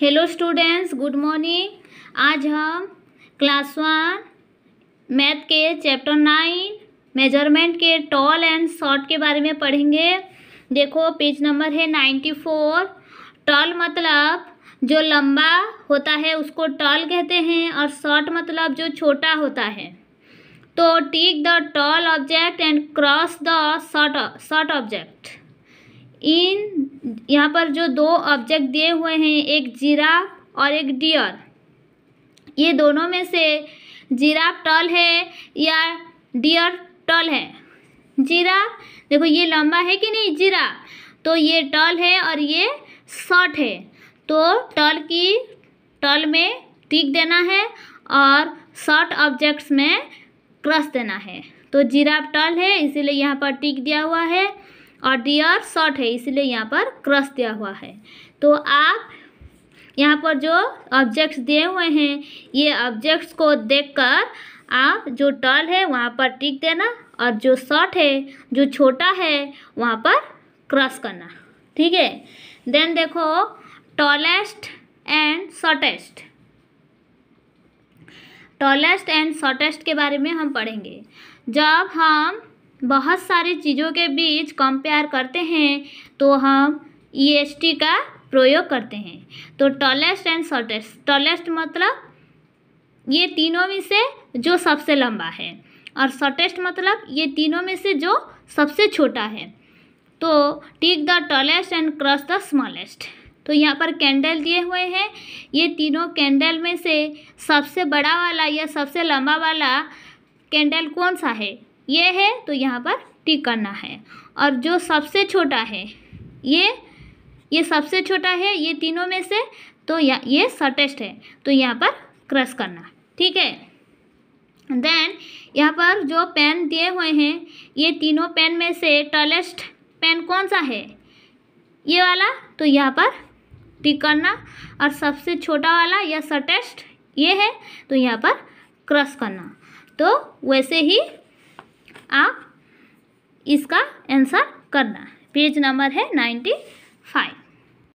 hello students good morning आज हम class one math के चैप्टर नाइन मेजरमेंट के टॉल एंड शॉर्ट के बारे में पढ़ेंगे देखो पेज नंबर है नाइन्टी फोर टॉल मतलब जो लंबा होता है उसको टॉल कहते हैं और शॉर्ट मतलब जो छोटा होता है तो tick the tall object and cross the short short object in यहाँ पर जो दो ऑब्जेक्ट दिए हुए हैं एक जिराफ और एक डियर ये दोनों में से जिराफ टल है या डियर टल है जिराफ देखो ये लंबा है कि नहीं जिराफ तो ये टल है और ये शॉर्ट है तो टल की टल में टिक देना है और शॉर्ट ऑब्जेक्ट्स में क्रस देना है तो जिराफ टल है इसीलिए यहाँ पर टिक दिया हुआ है और डियर शॉर्ट है इसलिए यहाँ पर क्रस दिया हुआ है तो आप यहाँ पर जो ऑब्जेक्ट्स दिए हुए हैं ये ऑब्जेक्ट्स को देखकर आप जो टॉल है वहाँ पर टिक देना और जो शॉर्ट है जो छोटा है वहाँ पर क्रॉस करना ठीक है देन देखो tallest and shortest tallest and shortest के बारे में हम पढ़ेंगे जब हम बहुत सारी चीज़ों के बीच कंपेयर करते हैं तो हम ई e का प्रयोग करते हैं तो टॉलेस्ट एंड शॉर्टेस्ट टॉलेस्ट मतलब ये तीनों में से जो सबसे लंबा है और शॉर्टेस्ट मतलब ये तीनों में से जो सबसे छोटा है तो tick the tallest and cross the smallest तो यहाँ पर कैंडल दिए हुए हैं ये तीनों कैंडल में से सबसे बड़ा वाला या सबसे लंबा वाला कैंडल कौन सा है ये है तो यहाँ पर टिक करना है और जो सबसे छोटा है ये ये सबसे छोटा है ये तीनों में से तो या ये शॉर्टेस्ट है तो यहाँ पर क्रश करना ठीक है देन यहाँ पर जो पेन दिए हुए हैं ये तीनों पेन में से टॉलेस्ट पेन कौन सा है ये वाला तो यहाँ पर टिक करना और सबसे छोटा वाला या शॉर्टेस्ट ये है तो यहाँ पर क्रस करना तो वैसे ही आप इसका आंसर करना पेज नंबर है नाइन्टी फाइव